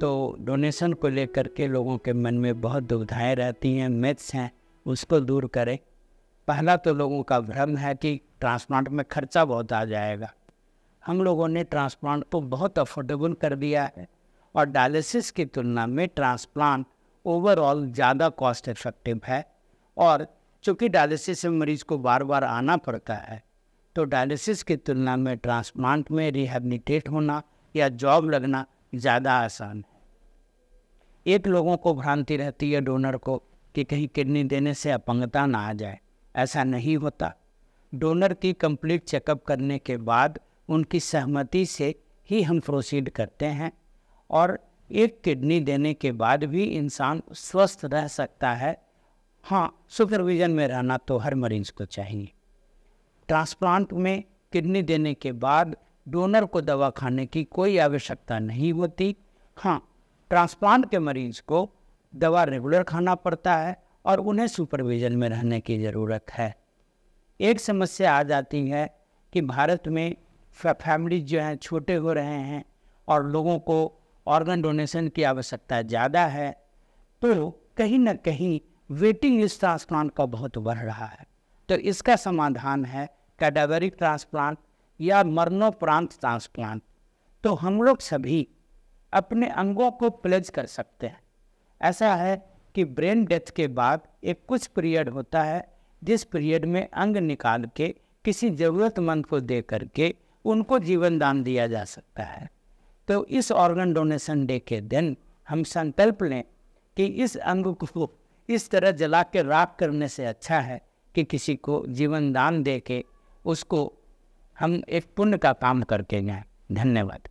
तो डोनेशन को लेकर के लोगों के मन में बहुत दुविधाएँ रहती हैं मिथ्स हैं उसको दूर करें पहला तो लोगों का भ्रम है कि ट्रांसप्लांट में खर्चा बहुत आ जाएगा हम लोगों ने ट्रांसप्लांट को बहुत अफोर्डेबल कर दिया है और डायलिसिस की तुलना में ट्रांसप्लांट ओवरऑल ज़्यादा कॉस्ट इफेक्टिव है और चूँकि डायलिसिस में मरीज को बार बार आना पड़ता है तो डायलिसिस की तुलना में ट्रांसप्लांट में रिहेबिलिटेट होना या जॉब लगना ज़्यादा आसान है एक लोगों को भ्रांति रहती है डोनर को कि कहीं किडनी देने से अपंगता ना आ जाए ऐसा नहीं होता डोनर की कंप्लीट चेकअप करने के बाद उनकी सहमति से ही हम प्रोसीड करते हैं और एक किडनी देने के बाद भी इंसान स्वस्थ रह सकता है हाँ सुपरविज़न में रहना तो हर मरीज को चाहिए ट्रांसप्लांट में किडनी देने के बाद डोनर को दवा खाने की कोई आवश्यकता नहीं होती हाँ ट्रांसप्लांट के मरीज को दवा रेगुलर खाना पड़ता है और उन्हें सुपरविजन में रहने की ज़रूरत है एक समस्या आ जाती है कि भारत में फैमिली जो हैं छोटे हो रहे हैं और लोगों को ऑर्गन डोनेशन की आवश्यकता ज़्यादा है तो कहीं ना कहीं वेटिंग लिस्ट ट्रांसप्लांट का बहुत बढ़ रहा है तो इसका समाधान है कैडावरिक ट्रांसप्लांट या मरणोपरांत ट्रांसप्लांट तो हम लोग सभी अपने अंगों को प्लेज कर सकते हैं ऐसा है कि ब्रेन डेथ के बाद एक कुछ पीरियड होता है जिस पीरियड में अंग निकाल के किसी ज़रूरतमंद को दे करके उनको जीवन दान दिया जा सकता है तो इस ऑर्गन डोनेशन डे के दिन हम संकल्प लें कि इस अंग को इस तरह जला के राख करने से अच्छा है कि किसी को जीवन दान दे के उसको हम एक पुण्य का काम करके गए धन्यवाद